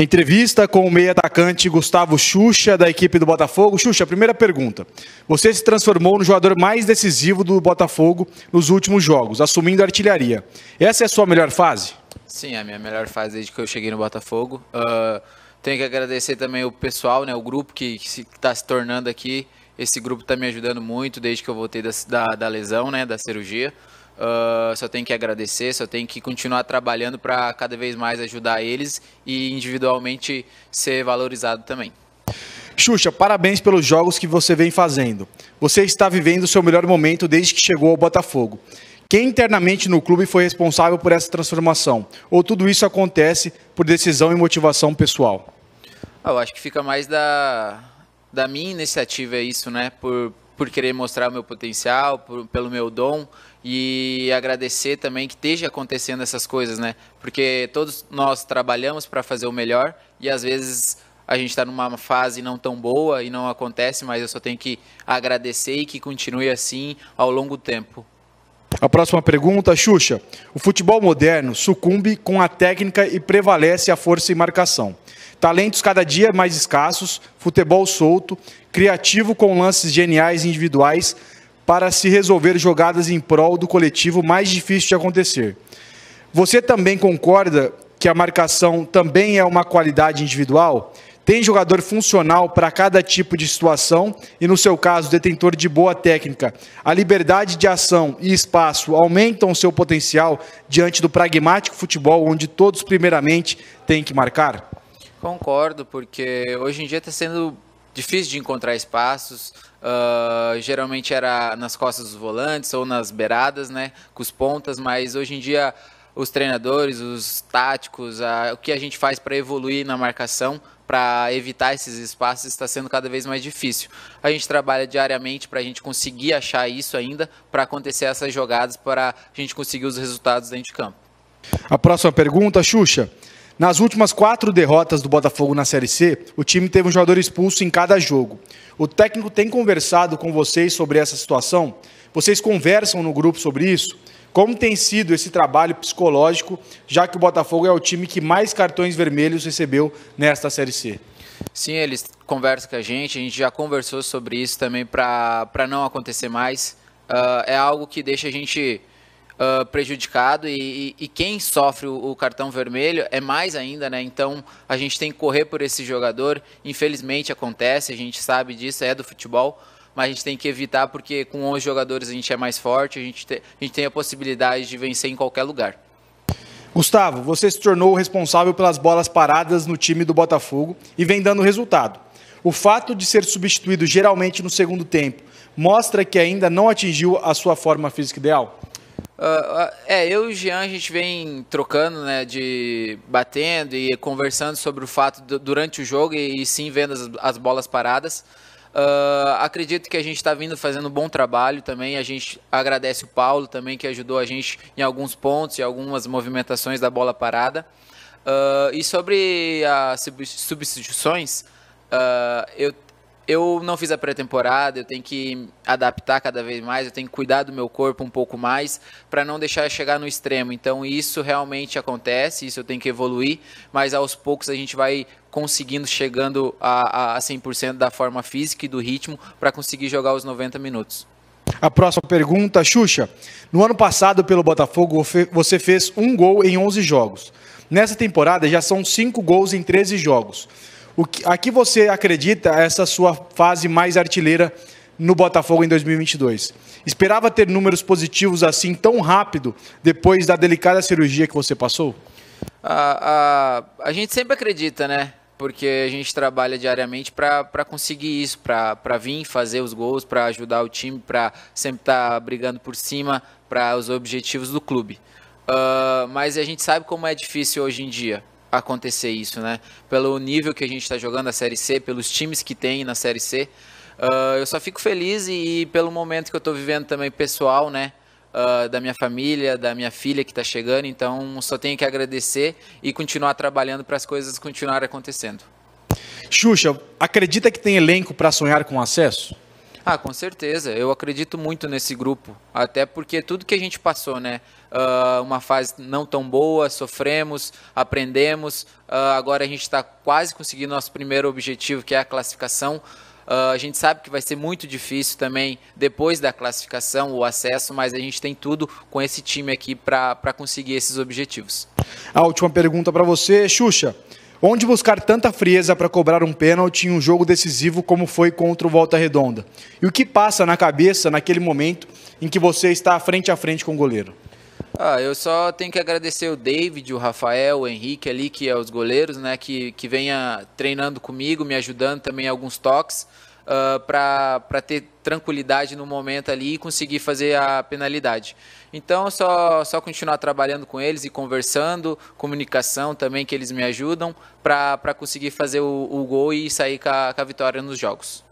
Entrevista com o meio atacante Gustavo Xuxa, da equipe do Botafogo. Xuxa, primeira pergunta. Você se transformou no jogador mais decisivo do Botafogo nos últimos jogos, assumindo a artilharia. Essa é a sua melhor fase? Sim, é a minha melhor fase desde que eu cheguei no Botafogo. Uh, tenho que agradecer também o pessoal, né, o grupo que está se, tá se, tornando aqui. Esse grupo está me ajudando muito desde que eu voltei da, da, da lesão, né, da cirurgia. Uh, só tenho que agradecer, só tenho que continuar trabalhando para cada vez mais ajudar eles e individualmente ser valorizado também. Xuxa, parabéns pelos jogos que você vem fazendo. Você está vivendo o seu melhor momento desde que chegou ao Botafogo. Quem internamente no clube foi responsável por essa transformação? Ou tudo isso acontece por decisão e motivação pessoal? Ah, eu acho que fica mais da, da minha iniciativa isso, né? Por, por querer mostrar o meu potencial, por, pelo meu dom e agradecer também que esteja acontecendo essas coisas, né? Porque todos nós trabalhamos para fazer o melhor e às vezes a gente está numa fase não tão boa e não acontece, mas eu só tenho que agradecer e que continue assim ao longo do tempo. A próxima pergunta, Xuxa. O futebol moderno sucumbe com a técnica e prevalece a força e marcação. Talentos cada dia mais escassos, futebol solto, criativo com lances geniais individuais para se resolver jogadas em prol do coletivo mais difícil de acontecer. Você também concorda que a marcação também é uma qualidade individual? Tem jogador funcional para cada tipo de situação e, no seu caso, detentor de boa técnica. A liberdade de ação e espaço aumentam seu potencial diante do pragmático futebol, onde todos, primeiramente, têm que marcar? Concordo, porque hoje em dia está sendo difícil de encontrar espaços. Uh, geralmente era nas costas dos volantes ou nas beiradas, né, com os pontas, mas hoje em dia os treinadores, os táticos, a, o que a gente faz para evoluir na marcação, para evitar esses espaços, está sendo cada vez mais difícil. A gente trabalha diariamente para a gente conseguir achar isso ainda, para acontecer essas jogadas, para a gente conseguir os resultados dentro de campo. A próxima pergunta, Xuxa. Nas últimas quatro derrotas do Botafogo na Série C, o time teve um jogador expulso em cada jogo. O técnico tem conversado com vocês sobre essa situação? Vocês conversam no grupo sobre isso? Como tem sido esse trabalho psicológico, já que o Botafogo é o time que mais cartões vermelhos recebeu nesta Série C? Sim, eles conversam com a gente, a gente já conversou sobre isso também para não acontecer mais. Uh, é algo que deixa a gente uh, prejudicado e, e, e, quem sofre o, o, cartão vermelho é mais ainda, né? Então a gente tem que correr por esse jogador. Infelizmente acontece, a gente sabe disso, é do futebol mas a gente tem que evitar porque com 11 jogadores a gente é mais forte, a gente, te, a gente tem a possibilidade de vencer em qualquer lugar. Gustavo, você se tornou o responsável pelas bolas paradas no time do Botafogo e vem dando resultado. O fato de ser substituído geralmente no segundo tempo mostra que ainda não atingiu a sua forma física ideal? Uh, é, eu e o Jean, a gente vem trocando, né, de batendo e conversando sobre o fato do, durante o jogo e, e sim vendo as, as bolas paradas. Uh, acredito que a gente está vindo fazendo um bom trabalho também. A gente agradece o Paulo também, que ajudou a gente em alguns pontos e algumas movimentações da bola parada. Uh, e sobre as substituições, uh, eu eu não fiz a pré-temporada, eu tenho que adaptar cada vez mais, eu tenho que cuidar do meu corpo um pouco mais para não deixar chegar no extremo. Então isso realmente acontece, isso eu tenho que evoluir, mas aos poucos a gente vai conseguindo chegando a, a 100% da forma física e do ritmo para conseguir jogar os 90 minutos. A próxima pergunta, Xuxa. No ano passado, pelo Botafogo, você fez um gol em 11 jogos. Nessa temporada, já são cinco gols em 13 jogos. O que, a que você acredita é essa sua fase mais artilheira no Botafogo em 2022? Esperava ter números positivos assim tão rápido depois da delicada cirurgia que você passou? A, a, a gente sempre acredita, né? Porque a gente trabalha diariamente para conseguir isso, para vir fazer os gols, para ajudar o time, para sempre estar tá brigando por cima, para os objetivos do clube. Uh, mas a gente sabe como é difícil hoje em dia acontecer isso, né? Pelo nível que a gente está jogando a Série C, pelos times que tem na Série C. Uh, eu só fico feliz e, e pelo momento que eu estou vivendo também pessoal, né? Uh, da minha família, da minha filha que está chegando, então só tenho que agradecer e continuar trabalhando para as coisas continuarem acontecendo. Xuxa, acredita que tem elenco para sonhar com acesso? Ah, com certeza. Eu acredito muito nesse grupo. Até porque tudo que a gente passou, né? Uh, uma fase não tão boa, sofremos, aprendemos. Uh, agora a gente está quase conseguindo nosso primeiro objetivo, que é a classificação. Uh, a gente sabe que vai ser muito difícil também depois da classificação o acesso, mas a gente tem tudo com esse time aqui para conseguir esses objetivos. A última pergunta para você, Xuxa. Onde buscar tanta frieza para cobrar um pênalti em um jogo decisivo como foi contra o Volta Redonda? E o que passa na cabeça naquele momento em que você está frente a frente com o goleiro? Ah, eu só tenho que agradecer o David, o Rafael, o Henrique ali, que é os goleiros, né? Que, que venha treinando comigo, me ajudando também em alguns toques. Ah, para ter tranquilidade no momento ali e conseguir fazer a penalidade. Então, só, só continuar trabalhando com eles e conversando, comunicação também, que eles me ajudam, para conseguir fazer o, o, gol e sair com a, com a vitória nos jogos.